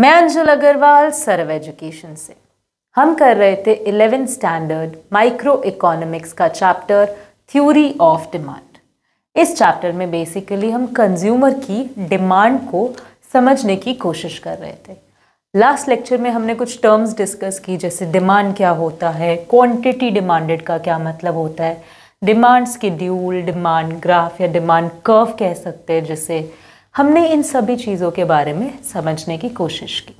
मैं अंजुल अग्रवाल सर्व एजुकेशन से हम कर रहे थे इलेवेंथ स्टैंडर्ड माइक्रो इकोनॉमिक्स का चैप्टर थ्योरी ऑफ डिमांड इस चैप्टर में बेसिकली हम कंज्यूमर की डिमांड को समझने की कोशिश कर रहे थे लास्ट लेक्चर में हमने कुछ टर्म्स डिस्कस की जैसे डिमांड क्या होता है क्वांटिटी डिमांडेड का क्या मतलब होता है डिमांड ड्यूल डिमांड ग्राफ या डिमांड कर्व कह सकते हैं जैसे हमने इन सभी चीज़ों के बारे में समझने की कोशिश की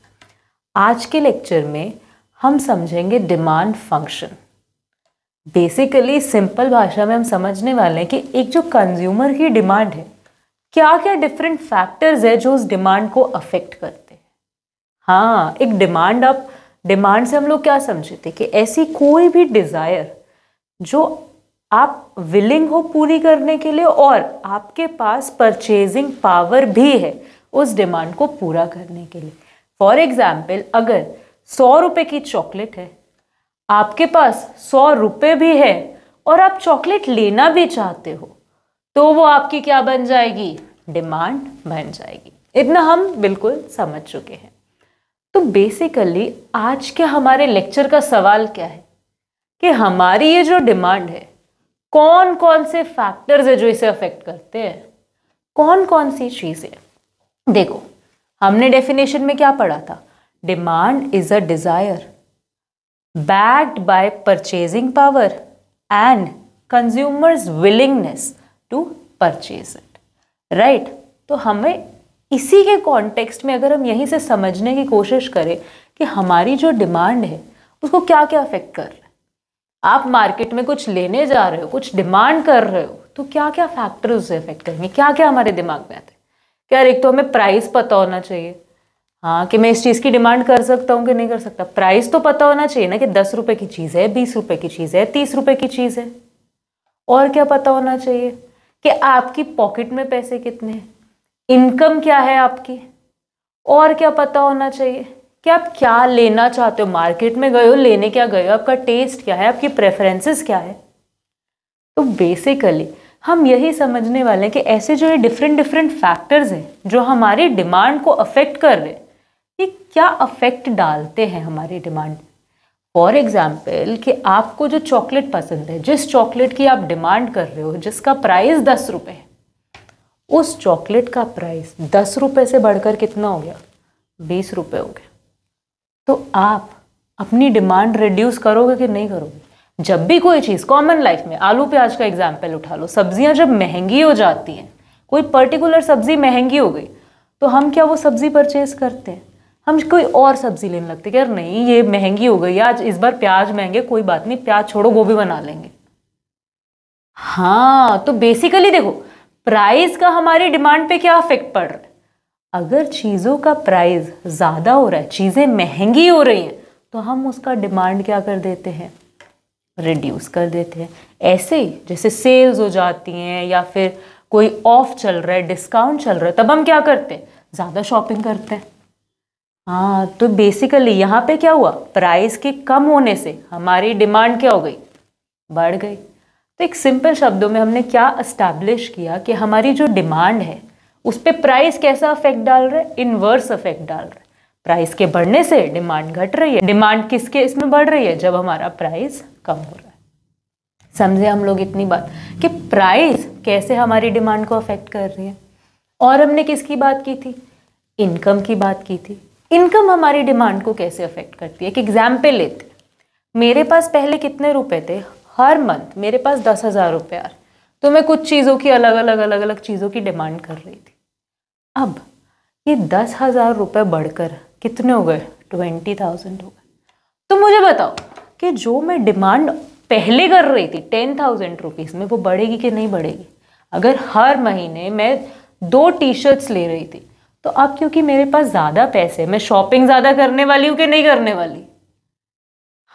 आज के लेक्चर में हम समझेंगे डिमांड फंक्शन बेसिकली सिंपल भाषा में हम समझने वाले हैं कि एक जो कंज्यूमर की डिमांड है क्या क्या डिफरेंट फैक्टर्स है जो उस डिमांड को अफेक्ट करते हैं हाँ एक डिमांड आप डिमांड से हम लोग क्या समझे थे कि ऐसी कोई भी डिज़ायर जो आप विलिंग हो पूरी करने के लिए और आपके पास परचेजिंग पावर भी है उस डिमांड को पूरा करने के लिए फॉर एग्ज़ाम्पल अगर सौ रुपये की चॉकलेट है आपके पास सौ रुपये भी है और आप चॉकलेट लेना भी चाहते हो तो वो आपकी क्या बन जाएगी डिमांड बन जाएगी इतना हम बिल्कुल समझ चुके हैं तो बेसिकली आज के हमारे लेक्चर का सवाल क्या है कि हमारी ये जो डिमांड है कौन कौन से फैक्टर्स है जो इसे अफेक्ट करते हैं कौन कौन सी चीज़ें देखो हमने डेफिनेशन में क्या पढ़ा था demand is a desire backed by purchasing power and consumers willingness to purchase it right तो हमें इसी के कॉन्टेक्स्ट में अगर हम यहीं से समझने की कोशिश करें कि हमारी जो डिमांड है उसको क्या क्या अफेक्ट कर रहा है आप मार्केट में कुछ लेने जा रहे हो कुछ डिमांड कर रहे हो तो क्या क्या फैक्टर उसे इफेक्ट करेंगे क्या क्या हमारे दिमाग में आते हैं क्या एक तो हमें प्राइस पता होना चाहिए हाँ कि मैं इस चीज़ की डिमांड कर सकता हूँ कि नहीं कर सकता प्राइस तो पता होना चाहिए ना कि दस रुपये की चीज़ है बीस रुपये की चीज़ है तीस रुपये की चीज़ है और क्या पता होना चाहिए कि आपकी पॉकेट में पैसे कितने हैं इनकम क्या है आपकी और क्या पता होना चाहिए कि आप क्या लेना चाहते हो मार्केट में गए हो लेने क्या गए हो आपका टेस्ट क्या है आपकी प्रेफरेंसेस क्या है तो बेसिकली हम यही समझने वाले हैं कि ऐसे जो ये डिफरेंट डिफरेंट फैक्टर्स हैं जो हमारी डिमांड को अफेक्ट कर रहे हैं ये क्या अफेक्ट डालते हैं हमारी डिमांड फॉर एग्ज़ाम्पल कि आपको जो चॉकलेट पसंद है जिस चॉकलेट की आप डिमांड कर रहे हो जिसका प्राइस दस रुपये है उस चॉकलेट का प्राइस दस रुपये से बढ़कर कितना हो गया बीस रुपये हो गया तो आप अपनी डिमांड रिड्यूस करोगे कि नहीं करोगे जब भी कोई चीज़ कॉमन लाइफ में आलू प्याज का एग्जाम्पल उठा लो सब्जियां जब महंगी हो जाती हैं कोई पर्टिकुलर सब्जी महंगी हो गई तो हम क्या वो सब्जी परचेज करते हैं हम कोई और सब्जी लेने लगते हैं यार नहीं ये महंगी हो गई आज इस बार प्याज महंगे कोई बात नहीं प्याज छोड़ो वो भी बना लेंगे हाँ तो बेसिकली देखो प्राइस का हमारी डिमांड पे क्या अफेक्ट पड़ रहा है अगर चीज़ों का प्राइस ज़्यादा हो रहा है चीज़ें महंगी हो रही हैं तो हम उसका डिमांड क्या कर देते हैं रिड्यूस कर देते हैं ऐसे ही जैसे सेल्स हो जाती हैं या फिर कोई ऑफ चल रहा है डिस्काउंट चल रहा है तब हम क्या करते हैं ज़्यादा शॉपिंग करते हैं हाँ तो बेसिकली यहाँ पे क्या हुआ प्राइस के कम होने से हमारी डिमांड क्या हो गई बढ़ गई तो एक सिंपल शब्दों में हमने क्या इस्टेब्लिश किया कि हमारी जो डिमांड है उस पर प्राइस कैसा अफेक्ट डाल रहा है इनवर्स अफेक्ट डाल रहा है प्राइस के बढ़ने से डिमांड घट रही है डिमांड किसके इसमें बढ़ रही है जब हमारा प्राइस कम हो रहा है समझे हम लोग इतनी बात कि प्राइस कैसे हमारी डिमांड को अफेक्ट कर रही है और हमने किसकी बात की थी इनकम की बात की थी इनकम हमारी डिमांड को कैसे अफेक्ट करती है एक एग्जाम्पल लेते मेरे पास पहले कितने रुपए थे हर मंथ मेरे पास दस हज़ार रुपये आ रहे तो मैं कुछ चीज़ों की अलग अलग अलग अलग चीज़ों की डिमांड कर रही थी अब ये दस हज़ार रुपये बढ़कर कितने हो गए ट्वेंटी थाउजेंड हो गए तो मुझे बताओ कि जो मैं डिमांड पहले कर रही थी टेन थाउजेंड रुपीज़ में वो बढ़ेगी कि नहीं बढ़ेगी अगर हर महीने मैं दो टी शर्ट्स ले रही थी तो अब क्योंकि मेरे पास ज़्यादा पैसे मैं शॉपिंग ज़्यादा करने वाली हूँ कि नहीं करने वाली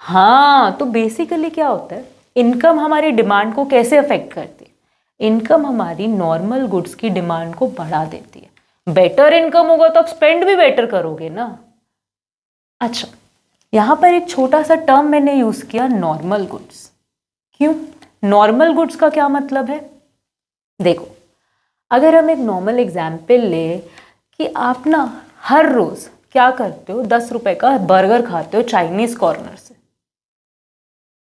हाँ तो बेसिकली क्या होता है इनकम हमारी डिमांड को कैसे अफेक्ट करती है इनकम हमारी नॉर्मल गुड्स की डिमांड को बढ़ा देती है बेटर इनकम होगा तो आप स्पेंड भी बेटर करोगे ना अच्छा यहां पर एक छोटा सा टर्म मैंने यूज़ किया नॉर्मल गुड्स क्यों नॉर्मल गुड्स का क्या मतलब है देखो अगर हम एक नॉर्मल एग्जाम्पल ले कि आप ना हर रोज़ क्या करते हो दस रुपए का बर्गर खाते हो चाइनीज़ कॉर्नर से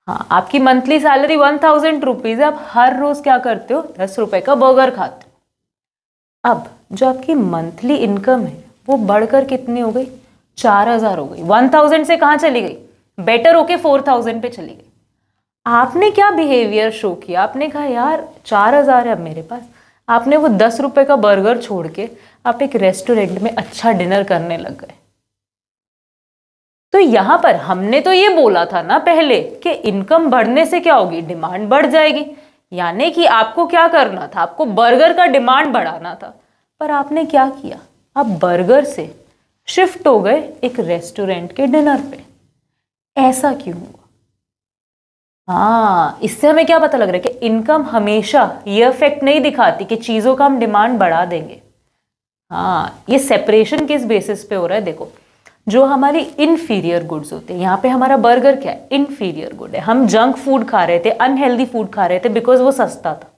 हाँ आपकी monthly salary one thousand rupees है आप हर रोज़ क्या करते हो दस रुपए का बर्गर खाते हो अब जो आपकी मंथली इनकम है वो बढ़कर कितनी हो गई चार हजार हो गई वन थाउजेंड से कहाँ चली गई बेटर होके फोर थाउजेंड पे चली गई आपने क्या बिहेवियर शो किया आपने कहा यार चार हजार है अब मेरे पास आपने वो दस रुपये का बर्गर छोड़ के आप एक रेस्टोरेंट में अच्छा डिनर करने लग गए तो यहाँ पर हमने तो ये बोला था ना पहले कि इनकम बढ़ने से क्या होगी डिमांड बढ़ जाएगी यानी कि आपको क्या करना था आपको बर्गर का डिमांड बढ़ाना था पर आपने क्या किया आप बर्गर से शिफ्ट हो गए एक रेस्टोरेंट के डिनर पे ऐसा क्यों हुआ हाँ इससे हमें क्या पता लग रहा है कि इनकम हमेशा ये इफेक्ट नहीं दिखाती कि चीज़ों का हम डिमांड बढ़ा देंगे हाँ ये सेपरेशन किस बेसिस पे हो रहा है देखो जो हमारी इन्फीरियर गुड्स होते हैं यहाँ पे हमारा बर्गर क्या है इन्फीरियर गुड है हम जंक फूड खा रहे थे अनहेल्दी फूड खा रहे थे बिकॉज वो सस्ता था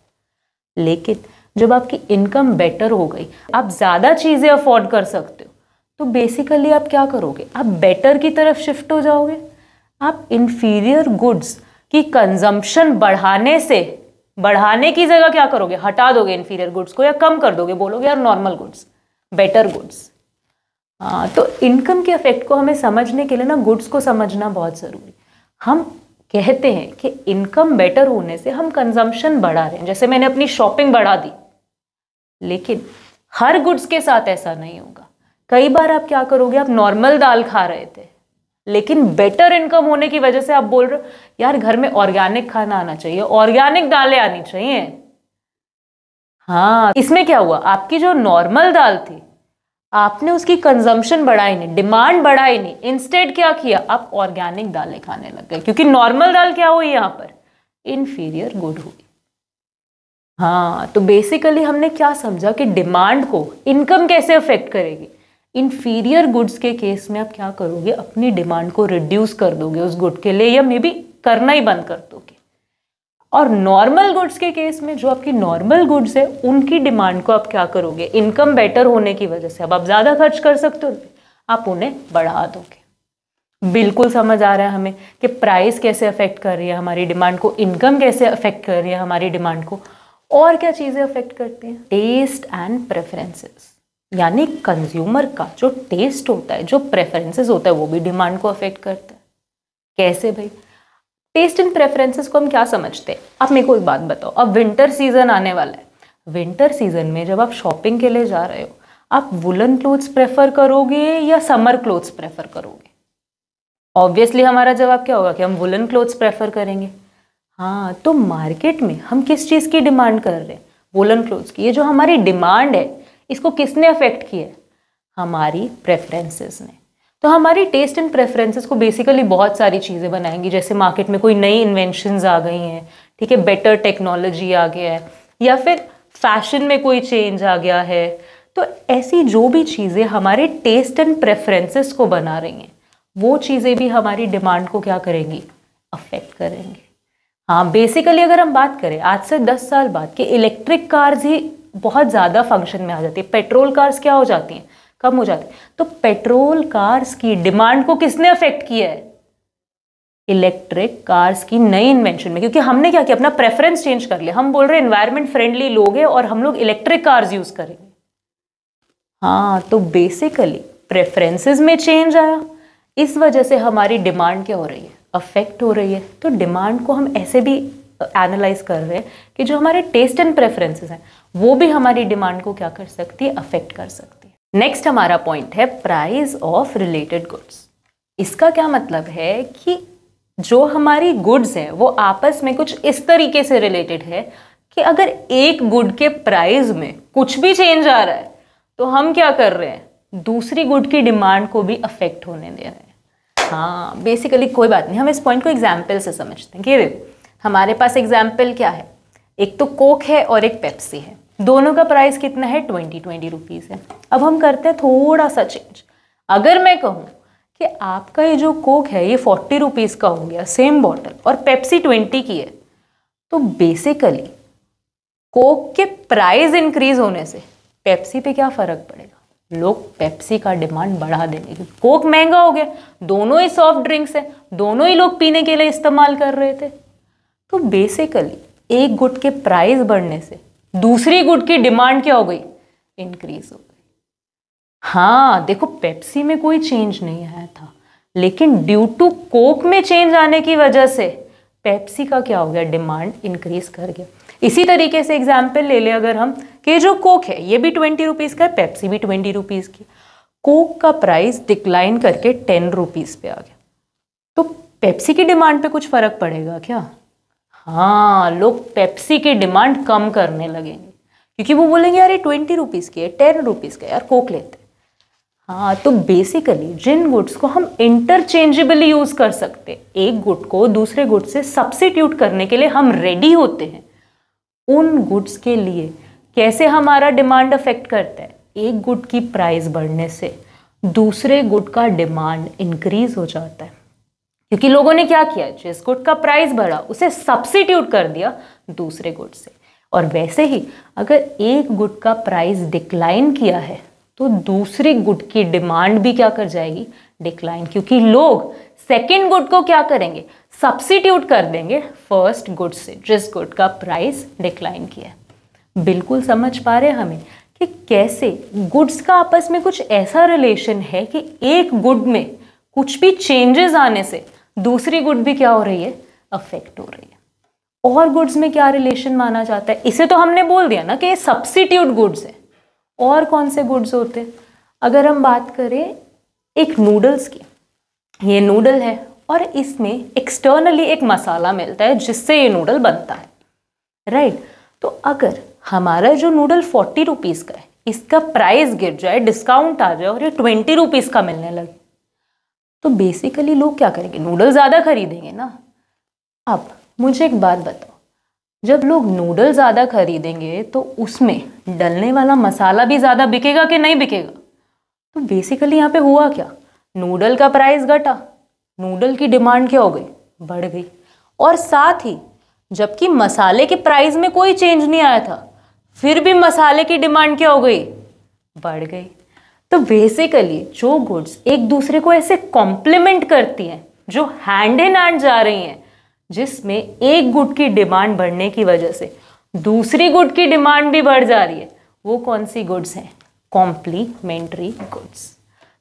लेकिन जब आपकी इनकम बेटर हो गई आप ज़्यादा चीज़ें अफोर्ड कर सकते हो तो बेसिकली आप क्या करोगे आप बेटर की तरफ शिफ्ट हो जाओगे आप इन्फीरियर गुड्स की कंजम्पशन बढ़ाने से बढ़ाने की जगह क्या करोगे हटा दोगे इन्फीरियर गुड्स को या कम कर दोगे बोलोगे यार नॉर्मल गुड्स बेटर गुड्स हाँ तो इनकम के इफेक्ट को हमें समझने के लिए ना गुड्स को समझना बहुत ज़रूरी हम कहते हैं कि इनकम बेटर होने से हम कंजम्पशन बढ़ा रहे हैं जैसे मैंने अपनी शॉपिंग बढ़ा दी लेकिन हर गुड्स के साथ ऐसा नहीं होगा कई बार आप क्या करोगे आप नॉर्मल दाल खा रहे थे लेकिन बेटर इनकम होने की वजह से आप बोल रहे हो यार घर में ऑर्गेनिक खाना आना चाहिए ऑर्गेनिक दालें आनी चाहिए हाँ इसमें क्या हुआ आपकी जो नॉर्मल दाल थी आपने उसकी कंजम्पशन बढ़ाई नहीं डिमांड बढ़ाई नहीं इंस्टेड क्या किया आप ऑर्गेनिक दालें खाने लग गए क्योंकि नॉर्मल दाल क्या हुई यहाँ पर इन्फीरियर गुड हुई हाँ तो बेसिकली हमने क्या समझा कि डिमांड को इनकम कैसे अफेक्ट करेगी इन्फीरियर गुड्स के केस में आप क्या करोगे अपनी डिमांड को रिड्यूस कर दोगे उस गुड के लिए या मे बी करना ही बंद कर दोगे और नॉर्मल गुड्स के केस में जो आपकी नॉर्मल गुड्स है उनकी डिमांड को आप क्या करोगे इनकम बेटर होने की वजह से अब आप ज़्यादा खर्च कर सकते हो आप उन्हें बढ़ा दोगे बिल्कुल समझ आ रहा है हमें कि प्राइस कैसे अफेक्ट कर रही है हमारी डिमांड को इनकम कैसे अफेक्ट कर रही है हमारी डिमांड को और क्या चीज़ें अफेक्ट करती हैं टेस्ट एंड प्रेफरेंसेस यानी कंज्यूमर का जो टेस्ट होता है जो प्रेफरेंसेस होता है वो भी डिमांड को अफेक्ट करता है कैसे भाई टेस्ट एंड प्रेफरेंसेस को हम क्या समझते हैं आप मेरे को एक बात बताओ अब विंटर सीजन आने वाला है विंटर सीजन में जब आप शॉपिंग के लिए जा रहे हो आप वुलन क्लोथ्स प्रेफर करोगे या समर क्लोथ्स प्रेफर करोगे ऑब्वियसली हमारा जवाब क्या होगा कि हम वुलन क्लोथ्स प्रेफर करेंगे हाँ तो मार्केट में हम किस चीज़ की डिमांड कर रहे हैं वोलन क्लोथ्स की ये जो हमारी डिमांड है इसको किसने अफेक्ट किया है हमारी प्रेफरेंसेस ने तो हमारी टेस्ट एंड प्रेफरेंसेस को बेसिकली बहुत सारी चीज़ें बनाएंगी जैसे मार्केट में कोई नई इन्वेंशंस आ गई हैं ठीक है बेटर टेक्नोलॉजी आ गया है या फिर फैशन में कोई चेंज आ गया है तो ऐसी जो भी चीज़ें हमारे टेस्ट एंड प्रेफरेंसेस को बना रही हैं वो चीज़ें भी हमारी डिमांड को क्या करेंगी अफेक्ट करेंगी हाँ बेसिकली अगर हम बात करें आज से दस साल बाद कि इलेक्ट्रिक कार्स ही बहुत ज़्यादा फंक्शन में आ जाती है पेट्रोल कार्स क्या हो जाती हैं कम हो जाती है तो पेट्रोल कार्स की डिमांड को किसने अफेक्ट किया है इलेक्ट्रिक कार्स की नई इन्वेंशन में क्योंकि हमने क्या किया अपना प्रेफरेंस चेंज कर लिया हम बोल रहे हैं इन्वायरमेंट फ्रेंडली लोग हैं और हम लोग इलेक्ट्रिक कार्स यूज़ करेंगे हाँ तो बेसिकली प्रेफरेंसेस में चेंज आया इस वजह से हमारी डिमांड क्या हो रही है अफेक्ट हो रही है तो डिमांड को हम ऐसे भी एनालाइज कर रहे हैं कि जो हमारे टेस्ट एंड प्रेफरेंसेस हैं वो भी हमारी डिमांड को क्या कर सकती है अफेक्ट कर सकती है नेक्स्ट हमारा पॉइंट है प्राइस ऑफ रिलेटेड गुड्स इसका क्या मतलब है कि जो हमारी गुड्स हैं वो आपस में कुछ इस तरीके से रिलेटेड है कि अगर एक गुड के प्राइस में कुछ भी चेंज आ रहा है तो हम क्या कर रहे हैं दूसरी गुड की डिमांड को भी अफेक्ट होने दे रहे हैं हाँ बेसिकली कोई बात नहीं हम इस पॉइंट को एग्जाम्पल से समझते हैं कि देखो हमारे पास एग्जाम्पल क्या है एक तो कोक है और एक पेप्सी है दोनों का प्राइस कितना है ट्वेंटी ट्वेंटी रुपीज़ है अब हम करते हैं थोड़ा सा चेंज अगर मैं कहूँ कि आपका ये जो कोक है ये फोर्टी रुपीज़ का हो गया सेम बॉटल और पेप्सी ट्वेंटी की है तो बेसिकली कोक के प्राइस इंक्रीज होने से पेप्सी पे क्या फ़र्क पड़ेगा लोग पेप्सी का डिमांड बढ़ा देंगे कोक महंगा हो गया दोनों ही सॉफ्ट ड्रिंक्स हैं दोनों ही लोग पीने के लिए इस्तेमाल कर रहे थे तो बेसिकली एक गुट के प्राइस बढ़ने से दूसरी गुट की डिमांड क्या हो गई इंक्रीज हो गई हाँ देखो पेप्सी में कोई चेंज नहीं आया था लेकिन ड्यू टू कोक में चेंज आने की वजह से पेप्सी का क्या हो गया डिमांड इंक्रीज कर गया इसी तरीके से एग्जाम्पल ले लें अगर हम कि जो कोक है ये भी ट्वेंटी रुपीज़ का है पेप्सी भी ट्वेंटी रुपीज़ की कोक का प्राइस डिक्लाइन करके टेन रुपीज़ पे आ गया तो पेप्सी की डिमांड पे कुछ फ़र्क पड़ेगा क्या हाँ लोग पेप्सी की डिमांड कम करने लगेंगे क्योंकि वो बोलेंगे यार ये ट्वेंटी रुपीज़ की है टेन रुपीज़ का यार कोक लेते हाँ तो बेसिकली जिन गुड्स को हम इंटरचेंजेबली यूज़ कर सकते हैं एक गुड को दूसरे गुड से सब्सिट्यूट करने के लिए हम रेडी होते हैं उन गुड्स के लिए कैसे हमारा डिमांड अफेक्ट करता है एक गुड की प्राइस बढ़ने से दूसरे गुड का डिमांड इंक्रीज हो जाता है क्योंकि लोगों ने क्या किया जिस गुड का प्राइस बढ़ा उसे सब्सिट्यूट कर दिया दूसरे गुड से और वैसे ही अगर एक गुड का प्राइस डिक्लाइन किया है तो दूसरे गुड की डिमांड भी क्या कर जाएगी डिक्लाइन क्योंकि लोग सेकेंड गुड को क्या करेंगे सब्सिट्यूट कर देंगे फर्स्ट गुड से जिस गुड का प्राइस डिक्लाइन किया है बिल्कुल समझ पा रहे हमें कि कैसे गुड्स का आपस में कुछ ऐसा रिलेशन है कि एक गुड में कुछ भी चेंजेस आने से दूसरी गुड भी क्या हो रही है अफेक्ट हो रही है और गुड्स में क्या रिलेशन माना जाता है इसे तो हमने बोल दिया ना कि ये सब्सिट्यूट गुड्स है और कौन से गुड्स होते हैं अगर हम बात करें एक नूडल्स की ये नूडल है और इसमें एक्सटर्नली एक मसाला मिलता है जिससे ये नूडल बनता है राइट right? तो अगर हमारा जो नूडल फोर्टी रुपीज़ का है इसका प्राइस गिर जाए डिस्काउंट आ जाए और ये ट्वेंटी रुपीज़ का मिलने लगे तो बेसिकली लोग क्या करेंगे नूडल ज़्यादा खरीदेंगे ना अब मुझे एक बात बताओ जब लोग नूडल ज़्यादा खरीदेंगे तो उसमें डलने वाला मसाला भी ज़्यादा बिकेगा कि नहीं बिकेगा तो बेसिकली यहाँ पे हुआ क्या नूडल का प्राइस घटा नूडल की डिमांड क्या हो गई बढ़ गई और साथ ही जबकि मसाले के प्राइस में कोई चेंज नहीं आया था फिर भी मसाले की डिमांड क्या हो गई बढ़ गई तो बेसिकली जो गुड्स एक दूसरे को ऐसे कॉम्प्लीमेंट करती हैं जो हैंड इन हैंड जा रही हैं जिसमें एक गुट की डिमांड बढ़ने की वजह से दूसरी गुट की डिमांड भी बढ़ जा रही है वो कौन सी गुड्स हैं कॉम्प्लीमेंट्री गुड्स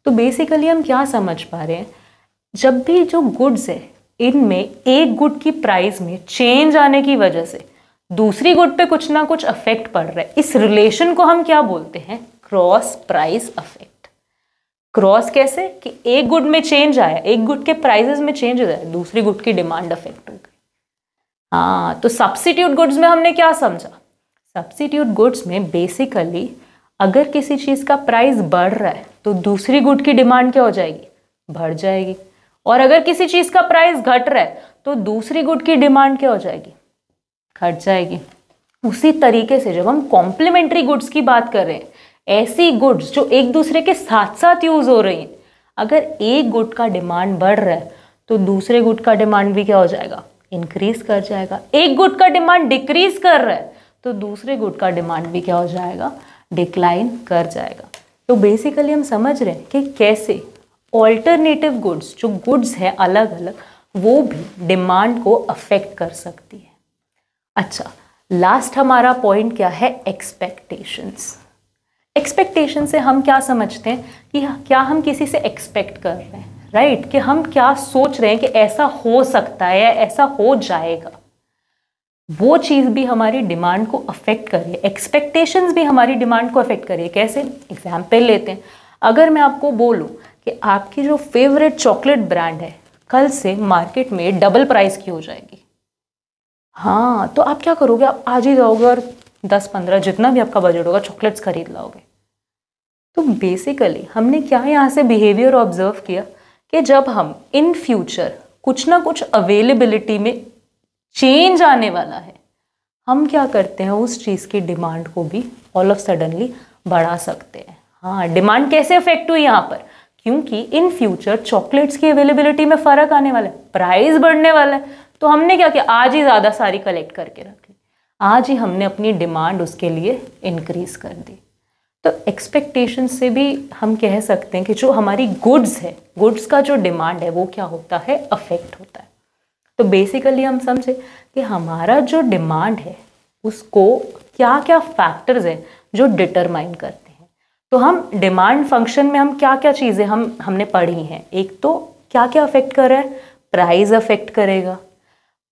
तो बेसिकली हम क्या समझ पा रहे हैं जब भी जो गुड्स है इनमें एक गुड की प्राइस में चेंज आने की वजह से दूसरी गुड पे कुछ ना कुछ अफेक्ट पड़ रहा है इस रिलेशन को हम क्या बोलते हैं क्रॉस प्राइस अफेक्ट क्रॉस कैसे कि एक गुड में चेंज आया एक गुड के प्राइजेस में चेंज हो जाए दूसरी गुड की डिमांड अफेक्ट हो गई हाँ तो सब्सिट्यूट गुड्स में हमने क्या समझा सब्सिट्यूट गुड्स में बेसिकली अगर किसी चीज़ का प्राइस बढ़ रहा है तो दूसरी गुड की डिमांड क्या हो जाएगी बढ़ जाएगी और अगर किसी चीज़ का प्राइस घट रहा है तो दूसरी गुड की डिमांड क्या हो जाएगी घट जाएगी उसी तरीके से जब हम कॉम्प्लीमेंट्री गुड्स की बात कर रहे हैं ऐसी गुड्स जो एक दूसरे के साथ साथ यूज़ हो रही हैं अगर एक गुड का डिमांड बढ़ रहा है तो दूसरे गुड का डिमांड भी क्या हो जाएगा इंक्रीज कर जाएगा एक गुड का डिमांड डिक्रीज कर रहा है तो दूसरे गुड का डिमांड भी क्या हो जाएगा डिक्लाइन कर जाएगा तो बेसिकली हम समझ रहे हैं कि कैसे ऑल्टरनेटिव गुड्स जो गुड्स हैं अलग अलग वो भी डिमांड को अफेक्ट कर सकती है अच्छा लास्ट हमारा पॉइंट क्या है एक्सपेक्टेशंस एक्सपेक्टेशन से हम क्या समझते हैं कि क्या हम किसी से एक्सपेक्ट कर रहे हैं राइट right? कि हम क्या सोच रहे हैं कि ऐसा हो सकता है या ऐसा हो जाएगा वो चीज़ भी हमारी डिमांड को अफेक्ट करिए एक्सपेक्टेशंस भी हमारी डिमांड को अफेक्ट करिए कैसे एग्जाम्पल लेते हैं अगर मैं आपको बोलूँ कि आपकी जो फेवरेट चॉकलेट ब्रांड है कल से मार्केट में डबल प्राइस की हो जाएगी हाँ तो आप क्या करोगे आप आज ही जाओगे और दस पंद्रह जितना भी आपका बजट होगा चॉकलेट्स खरीद लाओगे तो बेसिकली हमने क्या यहाँ से बिहेवियर ऑब्जर्व किया कि जब हम इन फ्यूचर कुछ ना कुछ अवेलेबिलिटी में चेंज आने वाला है हम क्या करते हैं उस चीज़ की डिमांड को भी ऑल ऑफ सडनली बढ़ा सकते हैं हाँ डिमांड कैसे अफेक्ट हुई यहाँ पर क्योंकि इन फ्यूचर चॉकलेट्स की अवेलेबिलिटी में फ़र्क आने वाला है प्राइस बढ़ने वाला है तो हमने क्या किया आज ही ज़्यादा सारी कलेक्ट करके रखा आज ही हमने अपनी डिमांड उसके लिए इनक्रीज़ कर दी तो एक्सपेक्टेशन से भी हम कह सकते हैं कि जो हमारी गुड्स है गुड्स का जो डिमांड है वो क्या होता है अफेक्ट होता है तो बेसिकली हम समझे कि हमारा जो डिमांड है उसको क्या क्या फैक्टर्स हैं जो डिटरमाइन करते हैं तो हम डिमांड फंक्शन में हम क्या क्या चीज़ें हम हमने पढ़ी हैं एक तो क्या क्या अफेक्ट कर रहा है प्राइस अफेक्ट करेगा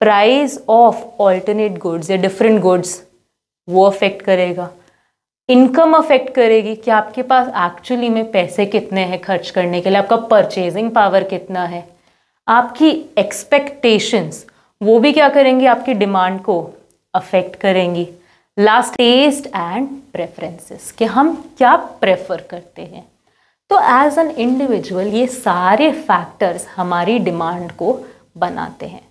प्राइस ऑफ ऑल्टरनेट गुड्स या डिफरेंट गुड्स वो अफेक्ट करेगा इनकम अफेक्ट करेगी कि आपके पास एक्चुअली में पैसे कितने हैं खर्च करने के लिए आपका परचेजिंग पावर कितना है आपकी एक्सपेक्टेशंस वो भी क्या करेंगी आपकी डिमांड को अफेक्ट करेंगी लास्ट टेस्ट एंड प्रेफरेंसेस कि हम क्या प्रेफर करते हैं तो एज एन इंडिविजुअल ये सारे फैक्टर्स हमारी डिमांड को बनाते हैं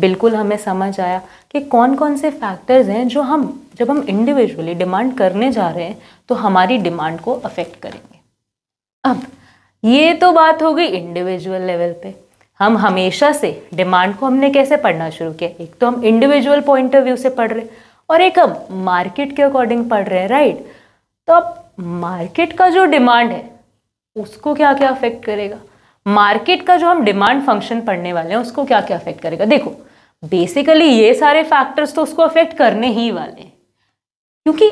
बिल्कुल हमें समझ आया कि कौन कौन से फैक्टर्स हैं जो हम जब हम इंडिविजुअली डिमांड करने जा रहे हैं तो हमारी डिमांड को अफेक्ट करेंगे अब ये तो बात हो गई इंडिविजुअल लेवल पे हम हमेशा से डिमांड को हमने कैसे पढ़ना शुरू किया एक तो हम इंडिविजुअल पॉइंट ऑफ व्यू से पढ़ रहे और एक अब मार्केट के अकॉर्डिंग पढ़ रहे हैं राइट तो अब मार्केट का जो डिमांड है उसको क्या क्या अफेक्ट करेगा मार्केट का जो हम डिमांड फंक्शन पढ़ने वाले हैं उसको क्या क्या अफेक्ट करेगा देखो बेसिकली ये सारे फैक्टर्स तो उसको अफेक्ट करने ही वाले हैं क्योंकि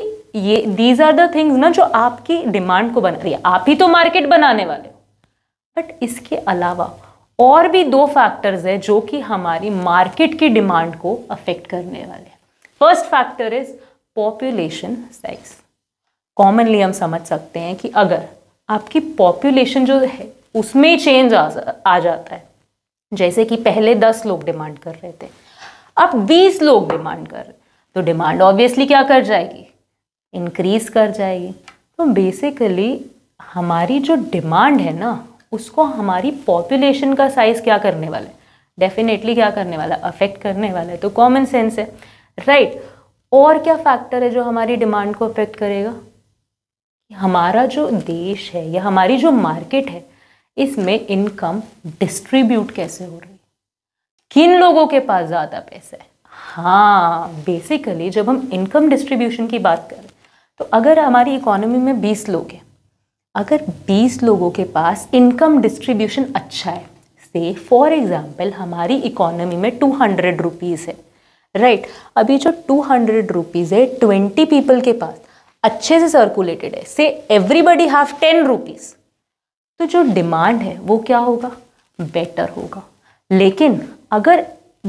ये दीज आर द थिंग्स ना जो आपकी डिमांड को बना रही है आप ही तो मार्केट बनाने वाले हो बट इसके अलावा और भी दो फैक्टर्स है जो कि हमारी मार्केट की डिमांड को अफेक्ट करने वाले हैं first factor is population size commonly हम समझ सकते हैं कि अगर आपकी पॉपुलेशन जो है उसमें चेंज आ, आ जाता है जैसे कि पहले दस लोग डिमांड कर रहे थे अब बीस लोग डिमांड कर रहे तो डिमांड ऑब्वियसली क्या कर जाएगी इंक्रीज कर जाएगी तो बेसिकली हमारी जो डिमांड है ना उसको हमारी पॉपुलेशन का साइज़ क्या करने वाला है डेफिनेटली क्या करने वाला है अफेक्ट करने वाला है तो कॉमन सेंस है राइट right. और क्या फैक्टर है जो हमारी डिमांड को अफेक्ट करेगा हमारा जो देश है या हमारी जो मार्केट है इसमें इनकम डिस्ट्रीब्यूट कैसे हो रही है किन लोगों के पास ज़्यादा पैसा है हाँ बेसिकली जब हम इनकम डिस्ट्रीब्यूशन की बात करें तो अगर हमारी इकोनॉमी में 20 लोग हैं अगर 20 लोगों के पास इनकम डिस्ट्रीब्यूशन अच्छा है से फॉर एग्ज़ाम्पल हमारी इकोनॉमी में टू हंड्रेड रुपीज़ है राइट right, अभी जो टू हंड्रेड रुपीज़ है ट्वेंटी पीपल के पास अच्छे से सर्कुलेटेड है से एवरीबडी हैव टेन रुपीज़ तो जो डिमांड है वो क्या होगा बेटर होगा लेकिन अगर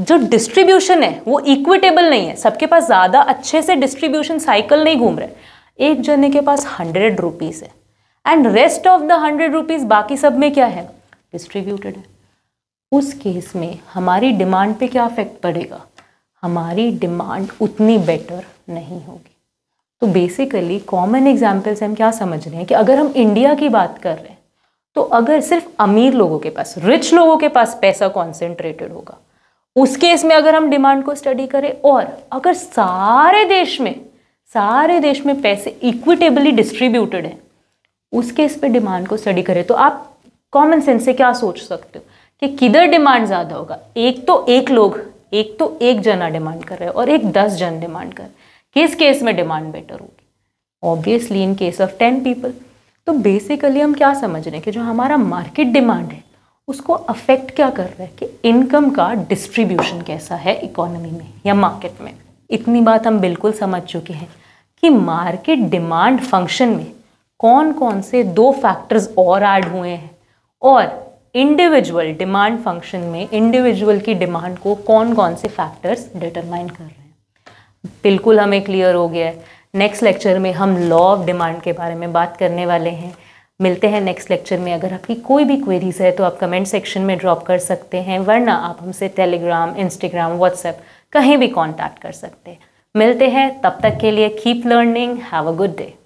जो डिस्ट्रीब्यूशन है वो इक्विटेबल नहीं है सबके पास ज़्यादा अच्छे से डिस्ट्रीब्यूशन साइकिल नहीं घूम रहे एक जने के पास हंड्रेड रुपीज़ है and rest of the hundred rupees बाकी सब में क्या है डिस्ट्रीब्यूटेड है उस केस में हमारी डिमांड पे क्या इफेक्ट पड़ेगा हमारी डिमांड उतनी बेटर नहीं होगी तो बेसिकली कॉमन एग्जाम्पल से हम क्या समझ रहे हैं कि अगर हम इंडिया की बात कर रहे हैं तो अगर सिर्फ अमीर लोगों के पास रिच लोगों के पास पैसा कॉन्सेंट्रेटेड होगा उस केस में अगर हम डिमांड को स्टडी करें और अगर सारे देश में सारे देश में पैसे इक्विटेबली डिस्ट्रीब्यूटेड हैं उस केस पे डिमांड को स्टडी करें तो आप कॉमन सेंस से क्या सोच सकते हो कि किधर डिमांड ज़्यादा होगा एक तो एक लोग एक तो एक जना डिमांड कर रहे हैं और एक दस जन डिमांड कर रहे हैं किस केस में डिमांड बेटर होगी obviously in case of ten people तो बेसिकली हम क्या समझ रहे हैं कि जो हमारा मार्केट डिमांड है उसको अफेक्ट क्या कर रहा है कि इनकम का डिस्ट्रीब्यूशन कैसा है इकोनॉमी में या मार्केट में इतनी बात हम बिल्कुल समझ चुके हैं कि मार्केट डिमांड फंक्शन में कौन कौन से दो फैक्टर्स और ऐड हुए हैं और इंडिविजुअल डिमांड फंक्शन में इंडिविजुअल की डिमांड को कौन कौन से फैक्टर्स डिटरमाइन कर रहे हैं बिल्कुल हमें क्लियर हो गया है नेक्स्ट लेक्चर में हम लॉ ऑफ डिमांड के बारे में बात करने वाले हैं मिलते हैं नेक्स्ट लेक्चर में अगर आपकी कोई भी क्वेरीज है तो आप कमेंट सेक्शन में ड्रॉप कर सकते हैं वरना आप हमसे टेलीग्राम इंस्टाग्राम व्हाट्सएप कहीं भी कॉन्टैक्ट कर सकते हैं मिलते हैं तब तक के लिए keep learning have a good day